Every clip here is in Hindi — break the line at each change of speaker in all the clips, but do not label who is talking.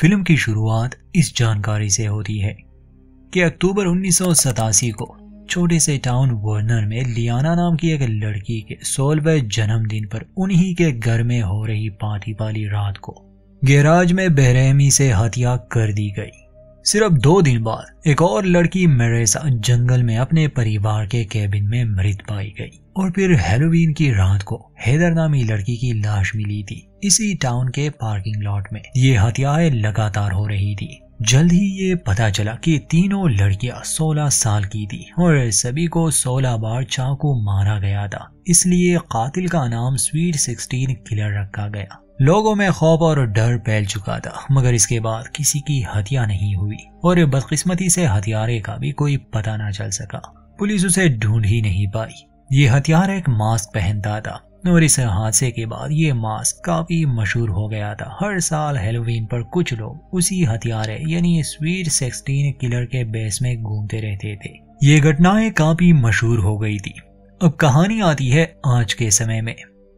फिल्म की शुरुआत इस जानकारी से होती है कि अक्टूबर उन्नीस को छोटे से टाउन वर्नर में लियाना नाम की एक लड़की के सोलवे जन्मदिन पर उन्हीं के घर में हो रही पार्टी वाली रात को गैराज में बेरहमी से हत्या कर दी गई सिर्फ दो दिन बाद एक और लड़की मेरेसा जंगल में अपने परिवार के केबिन में मृत पाई गई और फिर हेलोवीन की रात को हैदर नामी लड़की की लाश मिली थी इसी टाउन के पार्किंग लॉट में ये हत्याएं लगातार हो रही थी जल्द ही ये पता चला कि तीनों लड़कियां 16 साल की थी और सभी को 16 बार चाकू मारा गया था इसलिए कातिल का नाम स्वीट 16 किलर रखा गया लोगों में खौफ और डर फैल चुका था मगर इसके बाद किसी की हत्या नहीं हुई और बदकिस्मती से हथियारे का भी कोई पता न चल सका पुलिस उसे ढूंढ ही नहीं पाई ये हथियार एक मास्क पहनता था और इस हादसे के बाद ये मास्क काफी मशहूर हो गया था हर साल हेलोवीन पर कुछ लोग उसी हथियारे यानी स्वीट सेक्सटीन किलर के बेस में घूमते रहते थे ये घटनाएं काफी मशहूर हो गई थी अब कहानी आती है आज के समय में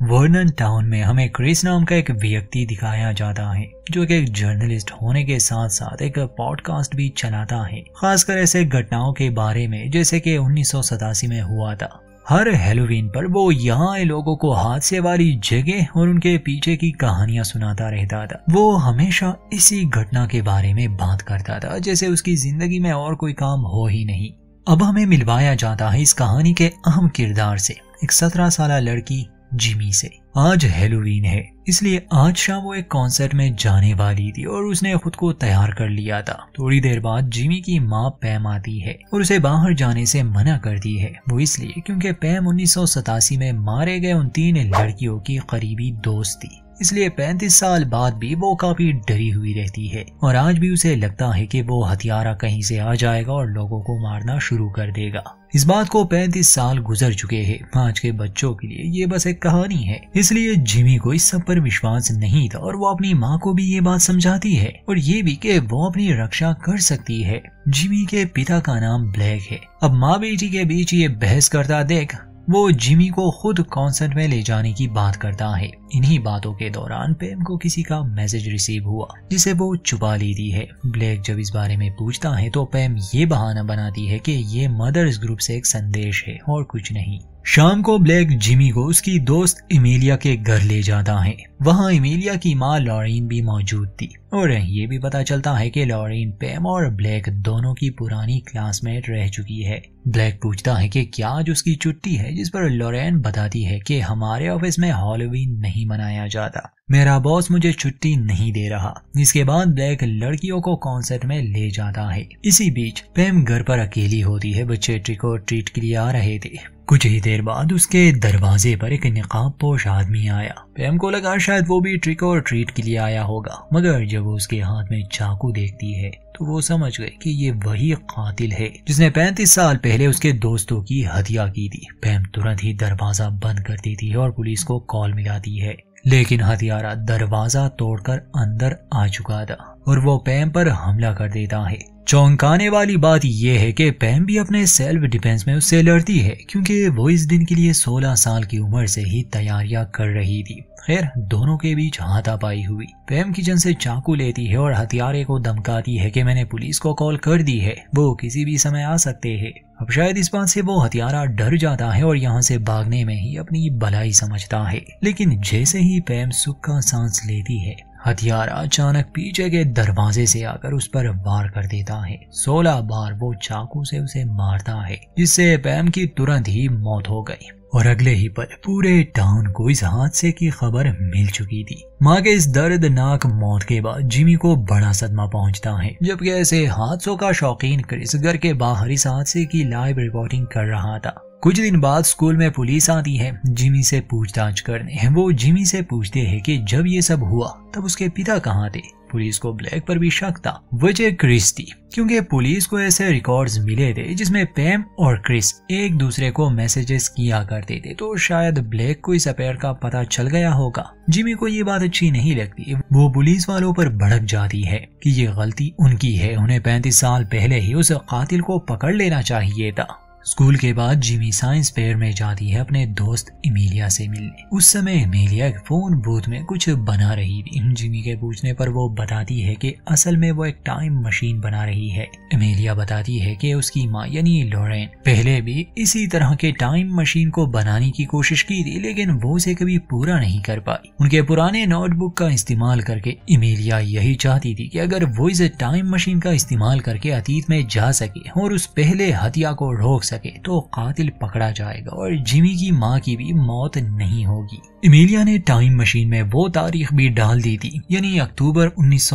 वर्नन टाउन में हमें क्रिस नाम का एक व्यक्ति दिखाया जाता है जो कि एक जर्नलिस्ट होने के साथ साथ एक पॉडकास्ट भी चलाता है खासकर ऐसे घटनाओं के बारे में जैसे कि उन्नीस में हुआ था हर हेलोवीन पर वो यहाँ आए लोगों को हादसे वाली जगह और उनके पीछे की कहानियां सुनाता रहता था वो हमेशा इसी घटना के बारे में बात करता था जैसे उसकी जिंदगी में और कोई काम हो ही नहीं अब हमें मिलवाया जाता है इस कहानी के अहम किरदार से एक सत्रह साल लड़की जिमी से आज हेलोवीन है इसलिए आज शाम वो एक कॉन्सर्ट में जाने वाली थी और उसने खुद को तैयार कर लिया था थोड़ी देर बाद जिमी की माँ पैम आती है और उसे बाहर जाने से मना करती है वो इसलिए क्योंकि पैम उन्नीस में मारे गए उन तीन लड़कियों की करीबी दोस्त थी इसलिए 35 साल बाद भी वो काफी डरी हुई रहती है और आज भी उसे लगता है कि वो हथियारा कहीं से आ जाएगा और लोगों को मारना शुरू कर देगा इस बात को 35 साल गुजर चुके हैं आज के बच्चों के लिए ये बस एक कहानी है इसलिए जिमी को इस सब पर विश्वास नहीं था और वो अपनी माँ को भी ये बात समझाती है और ये भी कि वो अपनी रक्षा कर सकती है जिमी के पिता का नाम ब्लैक है अब माँ बेटी के बीच ये बहस करता देख वो जिमी को खुद कॉन्सर्ट में ले जाने की बात करता है इन्हीं बातों के दौरान पेम को किसी का मैसेज रिसीव हुआ जिसे वो छुपा लेती है ब्लैक जब इस बारे में पूछता है तो पेम ये बहाना बनाती है कि ये मदर्स ग्रुप से एक संदेश है और कुछ नहीं शाम को ब्लैक जिमी को उसकी दोस्त इमेलिया के घर ले जाता है वहाँ इमेलिया की माँ लॉरिन भी मौजूद थी और ये भी पता चलता है कि लॉरिन पेम और ब्लैक दोनों की पुरानी क्लासमेट रह चुकी है ब्लैक पूछता है कि क्या आज उसकी छुट्टी है जिस पर लॉरेन बताती है कि हमारे ऑफिस में हॉलोवीन नहीं मनाया जाता मेरा बॉस मुझे छुट्टी नहीं दे रहा इसके बाद ब्लैक लड़कियों को कॉन्सर्ट में ले जाता है इसी बीच पेम घर पर अकेली होती है बच्चे ट्रिक और ट्रीट के लिए आ रहे थे कुछ ही देर बाद उसके दरवाजे पर एक निकाब पोश आदमी आया पैम को लगा शायद वो भी ट्रिक और ट्रीट के लिए आया होगा मगर जब वो उसके हाथ में चाकू देखती है तो वो समझ गए कि ये वही कातिल है जिसने 35 साल पहले उसके दोस्तों की हत्या की थी पैम तुरंत ही दरवाजा बंद कर देती है और पुलिस को कॉल मिलाती है लेकिन हथियारा दरवाजा तोड़कर अंदर आ चुका था और वो पैम पर हमला कर देता है चौंकाने वाली बात यह है कि पैम भी अपने सेल्फ डिफेंस में उससे लड़ती है क्योंकि वो इस दिन के लिए 16 साल की उम्र से ही तैयारियां कर रही थी खैर दोनों के बीच हाथापाई हुई पैम किचन से चाकू लेती है और हथियारे को धमकाती है कि मैंने पुलिस को कॉल कर दी है वो किसी भी समय आ सकते हैं अब शायद इस बात से वो हथियारा डर जाता है और यहाँ से भागने में ही अपनी भलाई समझता है लेकिन जैसे ही पैम सुख का सांस लेती है हथियार अचानक पीछे के दरवाजे से आकर उस पर वार कर देता है सोलह बार वो चाकू से उसे मारता है जिससे पैम की तुरंत ही मौत हो गई और अगले ही पल पूरे टाउन को इस हादसे की खबर मिल चुकी थी माँ के इस दर्दनाक मौत के बाद जिमी को बड़ा सदमा पहुंचता है जबकि ऐसे हादसों का शौकीन क्रिस घर के बाहर इस हादसे की लाइव रिकॉर्डिंग कर रहा था कुछ दिन बाद स्कूल में पुलिस आती है जिमी से पूछताछ करने वो जिमी से पूछते हैं कि जब ये सब हुआ तब उसके पिता कहाँ थे पुलिस को ब्लैक पर भी शक था वजह क्रिस थी क्योंकि पुलिस को ऐसे रिकॉर्ड्स मिले थे जिसमें पैम और क्रिस एक दूसरे को मैसेजेस किया करते थे तो शायद ब्लैक को इस अफेयर का पता चल गया होगा जिमी को ये बात अच्छी नहीं लगती वो पुलिस वालों पर भड़क जाती है कि ये गलती उनकी है उन्हें पैंतीस साल पहले ही उस कातिल को पकड़ लेना चाहिए था स्कूल के बाद जिमी साइंस फेयर में जाती है अपने दोस्त इमिलिया से मिलने उस समय इमेलिया फोन बूथ में कुछ बना रही थी जिमी के पूछने पर वो बताती है कि असल में वो एक टाइम मशीन बना रही है इमिलिया बताती है कि उसकी माँ यानी लोरेन पहले भी इसी तरह के टाइम मशीन को बनाने की कोशिश की थी लेकिन वो उसे कभी पूरा नहीं कर पाई उनके पुराने नोटबुक का इस्तेमाल करके इमिलिया यही चाहती थी की अगर वो इस टाइम मशीन का इस्तेमाल करके अतीत में जा सके और उस पहले हथिया को रोक सके तो कातिल पकड़ा जाएगा और जिमी की माँ की भी मौत नहीं होगी इमेलिया ने टाइम मशीन में वो तारीख भी डाल दी थी यानी अक्टूबर उन्नीस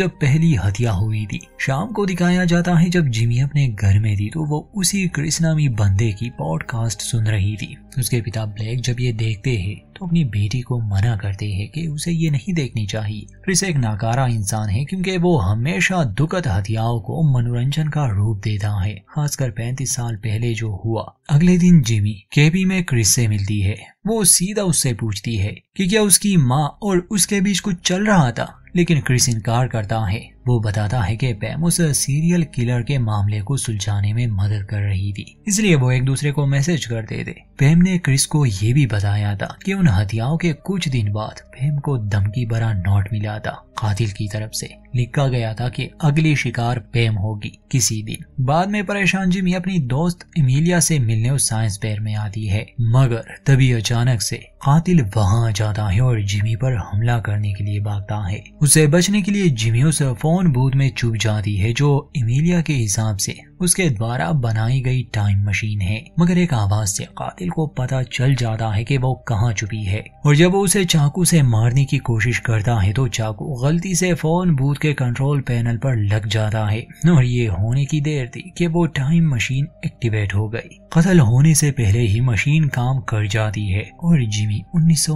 जब पहली हत्या हुई थी शाम को दिखाया जाता है जब जिमी अपने घर में थी तो वो उसी कृष्णामी बंदे की पॉडकास्ट सुन रही थी उसके पिता ब्लैक जब ये देखते हैं तो अपनी बेटी को मना करते है कि उसे ये नहीं देखनी चाहिए क्रिस एक नाकारा इंसान है क्योंकि वो हमेशा दुखद हथियारों को मनोरंजन का रूप देता है खासकर पैंतीस साल पहले जो हुआ अगले दिन जिमी केबी में क्रिस से मिलती है वो सीधा उससे पूछती है कि क्या उसकी माँ और उसके बीच कुछ चल रहा था लेकिन क्रिस इनकार करता है वो बताता है कि उस सीरियल किलर के मामले को सुलझाने में मदद कर रही थी इसलिए वो एक दूसरे को मैसेज करते थे पैम ने क्रिस को ये भी बताया था कि उन हथियारों के कुछ दिन बाद पैम को धमकी भरा नोट मिला था कातिल की तरफ से लिखा गया था कि अगली शिकार पेम होगी किसी दिन बाद में परेशान जिमी अपनी दोस्त इमिलिया से मिलने उस साइंस पेयर में आती है मगर तभी अचानक से कातिल वहाँ जाता है और जिमी पर हमला करने के लिए भागता है उसे बचने के लिए जिमी उस फोन बूथ में चुप जाती है जो इमिलिया के हिसाब से उसके द्वारा बनाई गई टाइम मशीन है मगर एक आवाज से कातिल को पता चल जाता है कि वो कहाँ छुपी है और जब वो उसे चाकू से मारने की कोशिश करता है तो चाकू गलती से फोन बूथ के कंट्रोल पैनल पर लग जाता है और ये होने की देर थी कि वो टाइम मशीन एक्टिवेट हो गई कतल होने से पहले ही मशीन काम कर जाती है और जिमी उन्नीस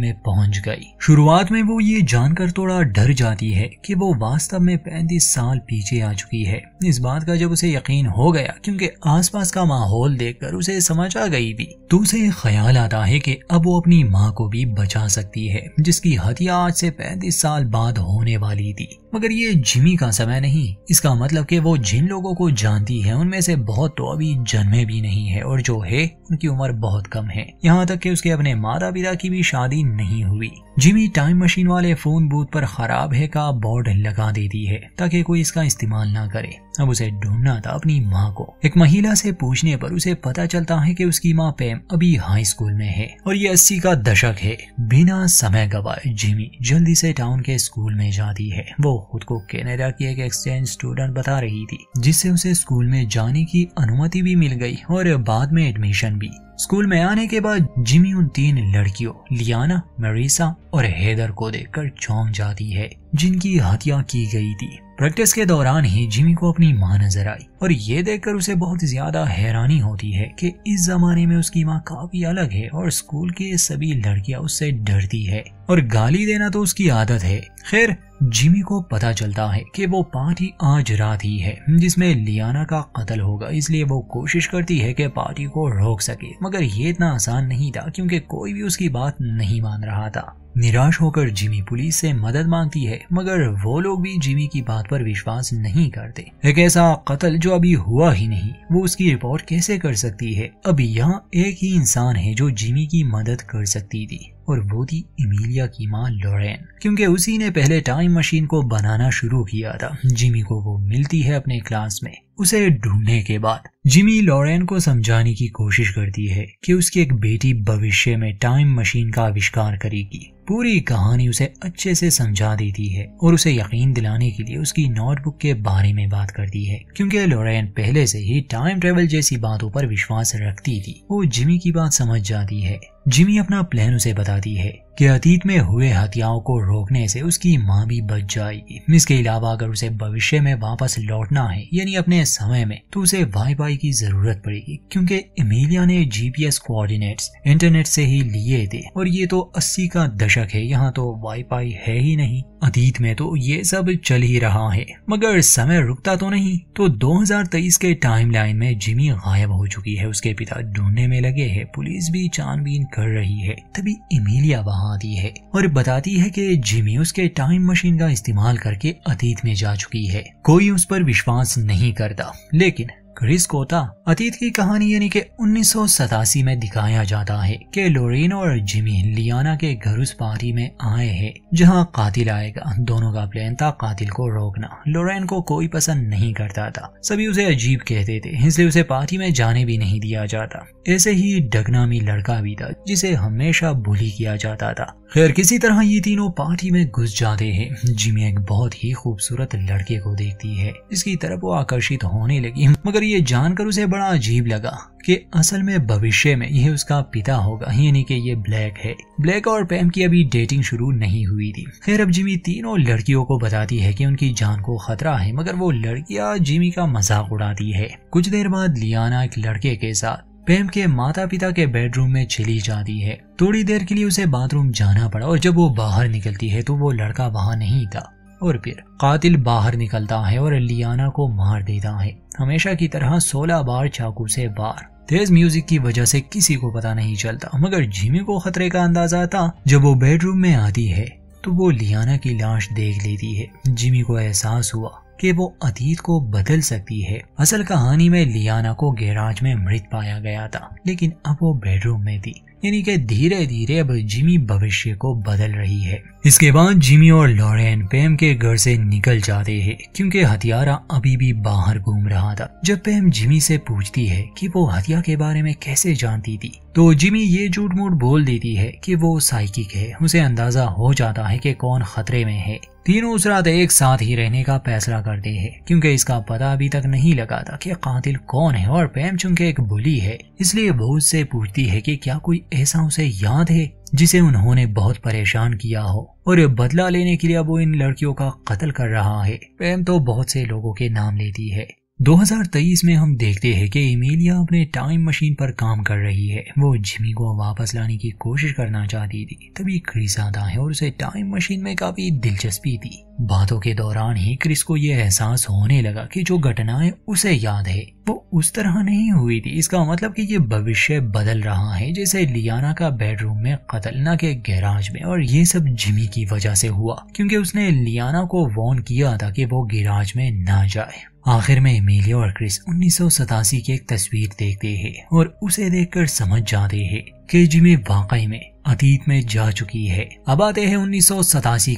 में पहुंच गई शुरुआत में वो ये जानकर थोड़ा डर जाती है कि वो वास्तव में पैंतीस साल पीछे आ चुकी है इस बात का जब उसे उसे यकीन हो गया क्योंकि आसपास का माहौल देखकर उसे समझ आ गई थी तो उसे ख्याल आता है कि अब वो अपनी माँ को भी बचा सकती है जिसकी हत्या आज से पैंतीस साल बाद होने वाली थी मगर ये जिमी का समय नहीं इसका मतलब कि वो जिन लोगों को जानती है उनमें से बहुत तो अभी जन्मे भी नहीं है और जो है उनकी उम्र बहुत कम है यहाँ तक कि उसके अपने माता पिता की भी शादी नहीं हुई जिमी टाइम मशीन वाले फोन बूथ पर खराब है का बोर्ड लगा देती है ताकि कोई इसका इस्तेमाल ना करे अब उसे ढूंढना था अपनी माँ को एक महिला से पूछने पर उसे पता चलता है कि उसकी माँ पेम अभी हाई स्कूल में है और ये अस्सी का दशक है बिना समय गवाए जिमी जल्दी से टाउन के स्कूल में जाती है वो खुद को कैनेडा की एक एक्सचेंज स्टूडेंट बता रही थी जिससे उसे स्कूल में जाने की अनुमति भी मिल गई और बाद में एडमिशन भी स्कूल में आने के बाद जिमी उन तीन लड़कियों लियाना मरीसा और हैदर को देखकर चौंक जाती है जिनकी हत्या की गई थी प्रैक्टिस के दौरान ही जिमी को अपनी माँ नजर आई और ये देखकर उसे बहुत ज्यादा हैरानी होती है कि इस जमाने में उसकी माँ काफी अलग है और स्कूल के सभी लड़कियाँ उससे डरती है और गाली देना तो उसकी आदत है खैर जिमी को पता चलता है कि वो पार्टी आज रात ही है जिसमें लियाना का कत्ल होगा इसलिए वो कोशिश करती है कि पार्टी को रोक सके मगर ये इतना आसान नहीं था क्योंकि कोई भी उसकी बात नहीं मान रहा था निराश होकर जिमी पुलिस से मदद मांगती है मगर वो लोग भी जिमी की बात पर विश्वास नहीं करते एक ऐसा कत्ल जो अभी हुआ ही नहीं वो उसकी रिपोर्ट कैसे कर सकती है अब यहाँ एक ही इंसान है जो जिमी की मदद कर सकती थी और वो थी इमिलिया की माँ लोरेन क्योंकि उसी ने पहले टाइम मशीन को बनाना शुरू किया था जिमी को वो मिलती है अपने क्लास में उसे ढूंढने के बाद जिमी लॉरेन को समझाने की कोशिश करती है कि उसकी एक बेटी भविष्य में टाइम मशीन का आविष्कार करेगी पूरी कहानी उसे अच्छे से समझा देती है और उसे यकीन दिलाने के लिए उसकी नोटबुक के बारे में बात करती है क्योंकि लॉरेन पहले से ही टाइम ट्रेवल जैसी बातों पर विश्वास रखती थी वो जिमी की बात समझ जाती है जिमी अपना प्लान उसे बताती है कि अतीत में हुए हत्याओं को रोकने से उसकी मां भी बच जाएगी इसके अलावा अगर उसे भविष्य में वापस लौटना है यानी अपने समय में तो उसे वाई फाई की जरूरत पड़ेगी क्योंकि इमेलिया ने जीपीएस कोऑर्डिनेट्स इंटरनेट से ही लिए थे और ये तो अस्सी का दशक है यहाँ तो वाई फाई है ही नहीं अतीत में तो ये सब चल ही रहा है मगर समय रुकता तो नहीं तो 2023 के टाइमलाइन में जिमी गायब हो चुकी है उसके पिता ढूंढने में लगे हैं पुलिस भी छानबीन कर रही है तभी इमिलिया वहां आती है और बताती है कि जिमी उसके टाइम मशीन का इस्तेमाल करके अतीत में जा चुकी है कोई उस पर विश्वास नहीं करता लेकिन क्रिस कोता अतीत की कहानी यानी कि उन्नीस में दिखाया जाता है कि लोरेन और जिमी लियाना के घर उस पार्टी में आए हैं जहां कातिल आएगा दोनों का प्लान था कातिल को रोकना लोरेन को कोई पसंद नहीं करता था सभी उसे अजीब कहते थे इसलिए उसे पार्टी में जाने भी नहीं दिया जाता ऐसे ही डगनामी लड़का भी था जिसे हमेशा बोली किया जाता था खैर किसी तरह ये तीनों पार्टी में घुस जाते हैं जिमी एक बहुत ही खूबसूरत लड़के को देखती है इसकी तरफ वो आकर्षित होने लगी मगर ये जानकर उसे बड़ा अजीब लगा कि असल में भविष्य में यह उसका पिता होगा यानी कि ये ब्लैक है ब्लैक और पैम की अभी डेटिंग शुरू नहीं हुई थी खैर अब जिमी तीनों लड़कियों को बताती है कि उनकी जान को खतरा है मगर वो लड़कियां जिमी का मजाक उड़ाती है कुछ देर बाद लियाना एक लड़के के साथ पेम के माता पिता के बेडरूम में चली जाती है थोड़ी देर के लिए उसे बाथरूम जाना पड़ा और जब वो बाहर निकलती है तो वो लड़का वहां नहीं था और फिर कातिल बाहर निकलता है और लियाना को मार देता है हमेशा की तरह सोलह बार चाकू से बार तेज म्यूजिक की वजह से किसी को पता नहीं चलता मगर जिमी को खतरे का अंदाजा था जब वो बेडरूम में आती है तो वो लियाना की लाश देख लेती है जिमी को एहसास हुआ कि वो अतीत को बदल सकती है असल कहानी में लियाना को गैराज में मृत पाया गया था लेकिन अब वो बेडरूम में थी यानी कि धीरे धीरे अब जिमी भविष्य को बदल रही है इसके बाद जिमी और लॉरेन पेम के घर से निकल जाते हैं क्योंकि हथियारा अभी भी बाहर घूम रहा था जब पेम जिमी से पूछती है कि वो हथिया के बारे में कैसे जानती थी तो जिमी ये झूठ मूठ बोल देती है कि वो साइकिक है उसे अंदाजा हो जाता है कि कौन खतरे में है तीनों उस रात एक साथ ही रहने का फैसला करते हैं क्योंकि इसका पता अभी तक नहीं लगा था कि कातिल कौन है और पैम चूंकि एक बुली है इसलिए भूत से पूछती है कि क्या कोई ऐसा उसे याद है जिसे उन्होंने बहुत परेशान किया हो और बदला लेने के लिए वो इन लड़कियों का कत्ल कर रहा है पैम तो बहुत से लोगों के नाम लेती है 2023 में हम देखते हैं कि इमेलिया अपने टाइम मशीन पर काम कर रही है वो जिमी को वापस लाने की कोशिश करना चाहती थी तभी क्रिस आता है और उसे टाइम मशीन में काफ़ी दिलचस्पी थी बातों के दौरान ही क्रिस को यह एहसास होने लगा कि जो घटनाएं उसे याद है वो उस तरह नहीं हुई थी इसका मतलब कि ये भविष्य बदल रहा है जैसे लियाना का बेडरूम में कतल ना के गैराज में और ये सब जिमी की वजह से हुआ क्योंकि उसने लियाना को वॉर्न किया था कि वो गैराज में ना जाए आखिर में एमिलिया और क्रिस उन्नीस की एक तस्वीर देखते हैं और उसे देखकर समझ जाते हैं कि जिमी वाकई में अतीत में जा चुकी है अब आते हैं उन्नीस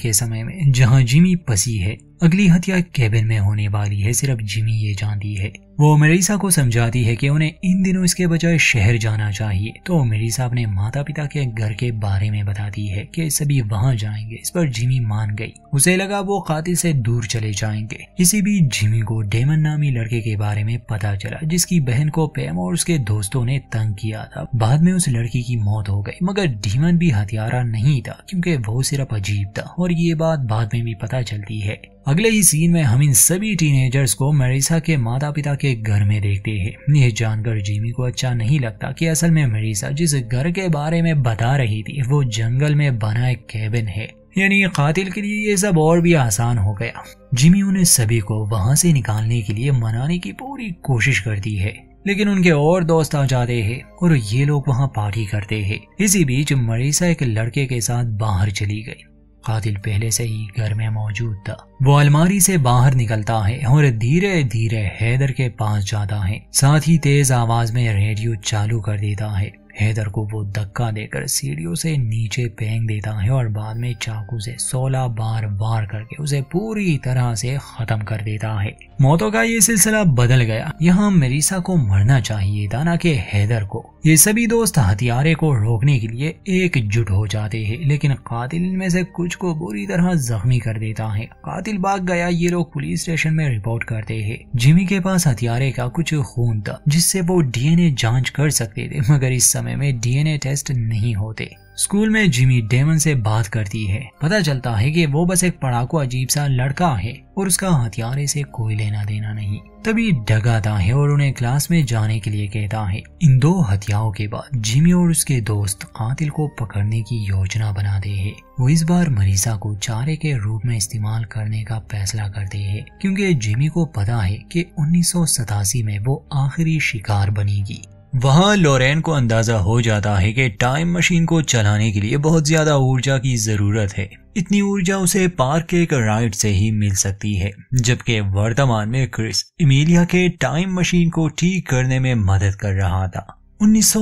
के समय में जहां जिमी पसी है अगली हत्या केबिन में होने वाली है सिर्फ जिमी ये जानती है वो मेरीसा को समझाती है कि उन्हें इन दिनों इसके बजाय शहर जाना चाहिए तो मेरीसा अपने माता पिता के घर के बारे में बताती है कि सभी वहाँ जाएंगे इस पर जिमी मान गई उसे लगा वो कातिल से दूर चले जाएंगे इसी बीच जिमी को डेमन नामी लड़के के बारे में पता चला जिसकी बहन को पेम और उसके दोस्तों ने तंग किया था बाद में उस लड़की की मौत हो गई मगर डीमन भी हथियारा नहीं था क्यूँकी वो सिर्फ अजीब था और ये बात बाद में भी पता चलती है अगले ही सीन में हम इन सभी टीनेजर्स को मरीसा के माता पिता के घर में देखते हैं यह जानकर जिमी को अच्छा नहीं लगता कि असल में मरीसा जिस घर के बारे में बता रही थी वो जंगल में बना एक केबिन है यानी कातिल के लिए ये सब और भी आसान हो गया जिमी उन्हें सभी को वहां से निकालने के लिए मनाने की पूरी कोशिश करती है लेकिन उनके और दोस्त आ जाते हैं और ये लोग वहाँ पार्टी करते हैं इसी बीच मरीसा एक लड़के के साथ बाहर चली गई कातिल पहले से ही घर में मौजूद था वो अलमारी से बाहर निकलता है और धीरे धीरे हैदर के पास जाता है साथ ही तेज आवाज में रेडियो चालू कर देता है हैदर को वो धक्का देकर सीढ़ियों से नीचे फेंक देता है और बाद में चाकू से सोलह बार वार करके उसे पूरी तरह से खत्म कर देता है मौतों का ये सिलसिला बदल गया यहाँ मरीसा को मरना चाहिए था ना के हैदर को ये सभी दोस्त हथियारे को रोकने के लिए एकजुट हो जाते हैं लेकिन कातिल में से कुछ को बुरी तरह जख्मी कर देता है कातिल भाग गया ये लोग पुलिस स्टेशन में रिपोर्ट करते हैं जिमी के पास हथियारे का कुछ खून था जिससे वो डीएनए जांच कर सकते थे मगर इस समय में डीएनए टेस्ट नहीं होते स्कूल में जिमी डेमन से बात करती है पता चलता है कि वो बस एक पड़ाकू अजीब सा लड़का है और उसका हथियारे से कोई लेना देना नहीं तभी डग आता है और उन्हें क्लास में जाने के लिए कहता है इन दो हथियारों के बाद जिमी और उसके दोस्त कातिल को पकड़ने की योजना बनाते हैं वो इस बार मरीजा को चारे के रूप में इस्तेमाल करने का फैसला करते हैं क्योंकि जिमी को पता है कि उन्नीस में वो आखिरी शिकार बनेगी वहाँ लोरेन को अंदाज़ा हो जाता है कि टाइम मशीन को चलाने के लिए बहुत ज़्यादा ऊर्जा की ज़रूरत है इतनी ऊर्जा उसे पार्क के एक राइड से ही मिल सकती है जबकि वर्तमान में क्रिस इमेलिया के टाइम मशीन को ठीक करने में मदद कर रहा था उन्नीस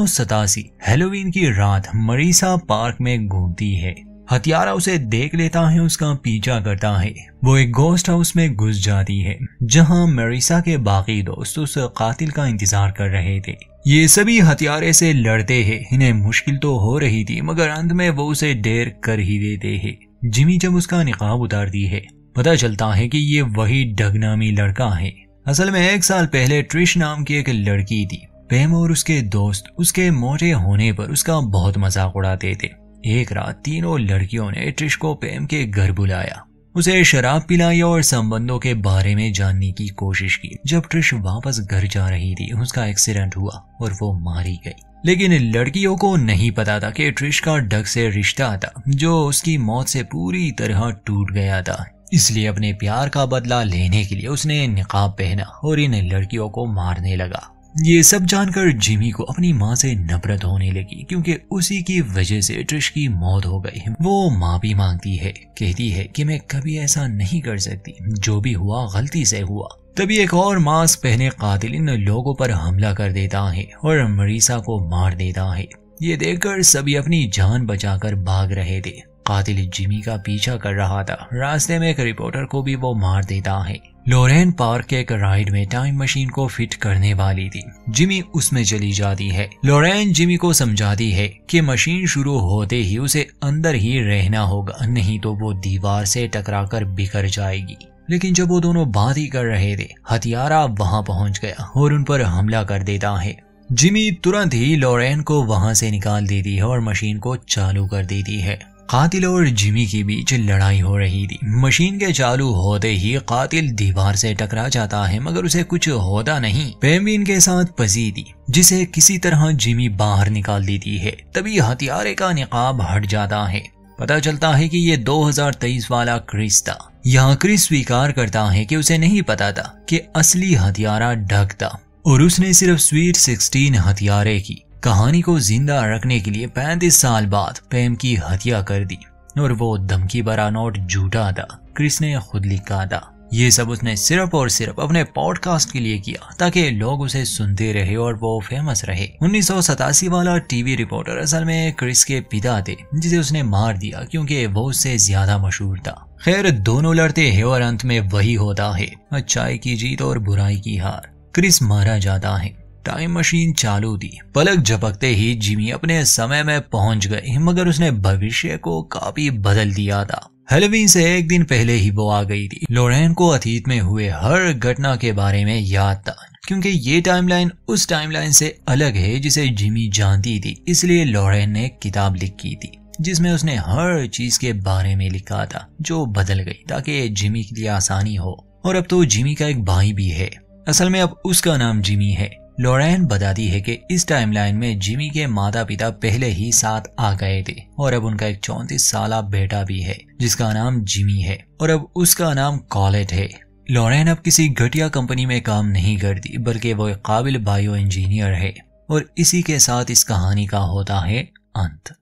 हेलोवीन की रात मरीसा पार्क में घूमती है हथियारा उसे देख लेता है उसका पीछा करता है वो एक गोस्ट हाउस में घुस जाती है जहां मरीसा के बाकी दोस्त उस कातिल का इंतजार कर रहे थे ये सभी हथियारे से लड़ते हैं इन्हें मुश्किल तो हो रही थी मगर अंत में वो उसे डेर कर ही देते हैं जिमी जब उसका निकाब उतारती है पता चलता है कि ये वही ढगनामी लड़का है असल में एक साल पहले ट्रिश नाम की एक लड़की थी पेम और उसके दोस्त उसके मोटे होने पर उसका बहुत मजाक उड़ाते थे एक रात तीनों लड़कियों ने ट्रिश को पेम के घर बुलाया उसे शराब पिलाई और संबंधों के बारे में जानने की कोशिश की जब ट्रिश वापस घर जा रही थी उसका एक्सीडेंट हुआ और वो मारी गई लेकिन लड़कियों को नहीं पता था कि ट्रिश का डग से रिश्ता था जो उसकी मौत से पूरी तरह टूट गया था इसलिए अपने प्यार का बदला लेने के लिए उसने निकाब पहना और इन लड़कियों को मारने लगा ये सब जानकर जिमी को अपनी माँ से नफरत होने लगी क्योंकि उसी की वजह से ट्रिश की मौत हो गई वो माँ भी मांगती है कहती है कि मैं कभी ऐसा नहीं कर सकती जो भी हुआ गलती से हुआ तभी एक और मास्क पहने कातिल इन लोगों पर हमला कर देता है और मरीसा को मार देता है ये देखकर सभी अपनी जान बचाकर भाग रहे थे कातिल जिमी का पीछा कर रहा था रास्ते में एक रिपोर्टर को भी वो मार देता है लोरेन पार्क एक राइड में टाइम मशीन को फिट करने वाली थी जिमी उसमें चली जाती है लोरेन जिमी को समझाती है कि मशीन शुरू होते ही उसे अंदर ही रहना होगा नहीं तो वो दीवार से टकराकर बिखर जाएगी लेकिन जब वो दोनों बात ही कर रहे थे हथियारा वहां पहुंच गया और उन पर हमला कर देता है जिमी तुरंत ही लोरेन को वहां से निकाल देती है और मशीन को चालू कर देती है कातिल और जिमी के बीच लड़ाई हो रही थी मशीन के चालू होते ही कातिल दीवार से टकरा जाता है मगर उसे कुछ होता नहीं पेमबिन के साथ पसी थी जिसे किसी तरह जिमी बाहर निकाल देती है तभी हथियारे का निकाब हट जाता है पता चलता है कि ये 2023 वाला क्रिस था यहाँ क्रिस स्वीकार करता है कि उसे नहीं पता था कि असली हथियारा ढक था और उसने सिर्फ स्वीट 16 हथियारे की कहानी को जिंदा रखने के लिए 35 साल बाद प्रेम की हत्या कर दी और वो धमकी भरा नोट झूठा था क्रिस ने खुद लिखा था ये सब उसने सिर्फ और सिर्फ अपने पॉडकास्ट के लिए किया ताकि लोग उसे सुनते रहे और वो फेमस रहे उन्नीस वाला टीवी रिपोर्टर असल में क्रिस के पिता थे जिसे उसने मार दिया क्योंकि वो उससे ज्यादा मशहूर था खैर दोनों लड़ते हैं और अंत में वही होता है अच्छाई की जीत और बुराई की हार क्रिस मारा जाता है टाइम मशीन चालू दी पलक झपकते ही जिमी अपने समय में पहुंच गए मगर उसने भविष्य को काफी बदल दिया था हेलोवीन से एक दिन पहले ही वो आ गई थी लोरेन को अतीत में हुए हर घटना के बारे में याद था क्योंकि ये टाइमलाइन उस टाइमलाइन से अलग है जिसे जिमी जानती थी इसलिए लोरेन ने किताब लिखी थी जिसमें उसने हर चीज के बारे में लिखा था जो बदल गई ताकि जिमी के लिए आसानी हो और अब तो जिमी का एक भाई भी है असल में अब उसका नाम जिमी है लॉरेन बताती है कि इस टाइमलाइन में जिमी के माता पिता पहले ही साथ आ गए थे और अब उनका एक चौंतीस साल बेटा भी है जिसका नाम जिमी है और अब उसका नाम कॉलेट है लॉरेन अब किसी घटिया कंपनी में काम नहीं करती बल्कि वो एक काबिल बायो इंजीनियर है और इसी के साथ इस कहानी का होता है अंत